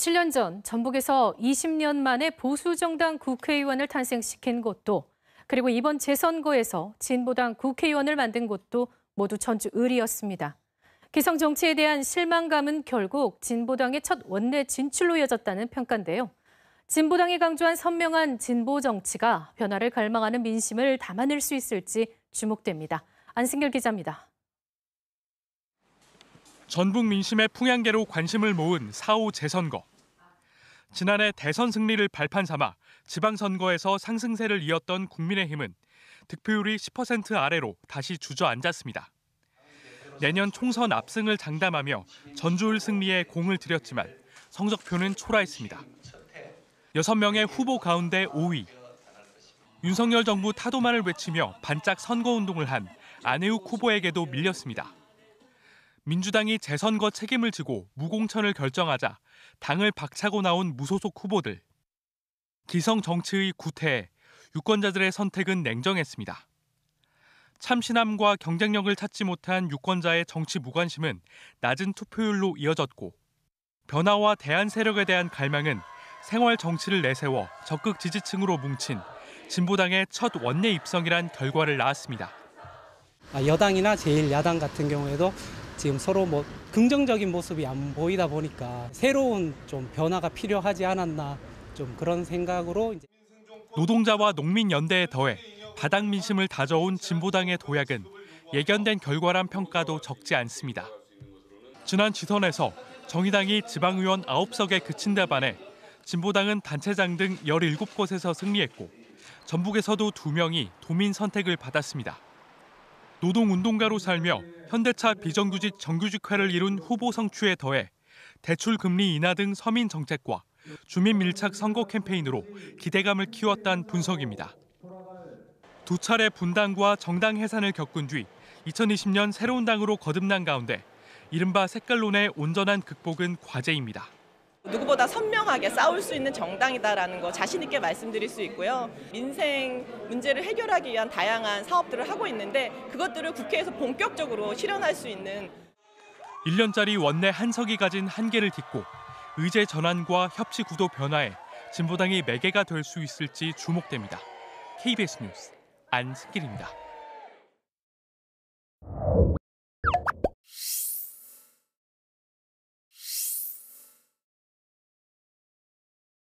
7년 전 전북에서 20년 만에 보수정당 국회의원을 탄생시킨 곳도 그리고 이번 재선거에서 진보당 국회의원을 만든 곳도 모두 전주 을이었습니다. 기성 정치에 대한 실망감은 결국 진보당의 첫 원내 진출로 이어졌다는 평가인데요. 진보당이 강조한 선명한 진보 정치가 변화를 갈망하는 민심을 담아낼 수 있을지 주목됩니다. 안승결 기자입니다. 전북 민심의 풍향계로 관심을 모은 4호 재선거. 지난해 대선 승리를 발판 삼아 지방선거에서 상승세를 이었던 국민의힘은 득표율이 10% 아래로 다시 주저앉았습니다. 내년 총선 압승을 장담하며 전주울 승리에 공을 들였지만 성적표는 초라했습니다. 6명의 후보 가운데 5위. 윤석열 정부 타도만을 외치며 반짝 선거운동을 한 안혜욱 후보에게도 밀렸습니다. 민주당이 재선거 책임을 지고 무공천을 결정하자 당을 박차고 나온 무소속 후보들. 기성 정치의 구태에 유권자들의 선택은 냉정했습니다. 참신함과 경쟁력을 찾지 못한 유권자의 정치 무관심은 낮은 투표율로 이어졌고 변화와 대안 세력에 대한 갈망은 생활 정치를 내세워 적극 지지층으로 뭉친 진보당의 첫 원내 입성이란 결과를 낳았습니다. 아, 여당이나 제1야당 같은 경우에도 지금 서로 뭐 긍정적인 모습이 안 보이다 보니까 새로운 좀 변화가 필요하지 않았나 좀 그런 생각으로 이제. 노동자와 농민 연대에 더해 바닥 민심을 다져온 진보당의 도약은 예견된 결과란 평가도 적지 않습니다. 지난 지선에서 정의당이 지방의원 9석에 그친 데 반해 진보당은 단체장 등 17곳에서 승리했고 전북에서도 2명이 도민 선택을 받았습니다. 노동운동가로 살며 현대차 비정규직 정규직화를 이룬 후보 성취에 더해 대출 금리 인하 등 서민 정책과 주민 밀착 선거 캠페인으로 기대감을 키웠다는 분석입니다. 두 차례 분당과 정당 해산을 겪은 뒤 2020년 새로운 당으로 거듭난 가운데 이른바 색깔론의 온전한 극복은 과제입니다. 누구보다 선명하게 싸울 수 있는 정당이다라는 거 자신 있게 말씀드릴 수 있고요. 민생 문제를 해결하기 위한 다양한 사업들을 하고 있는데 그것들을 국회에서 본격적으로 실현할 수 있는 1년짜리 원내 한석이 가진 한계를 딛고 의제 전환과 협치 구도 변화에 진보당이 매개가 될 수 있을지 주목됩니다. KBS 뉴스 안승길입니다.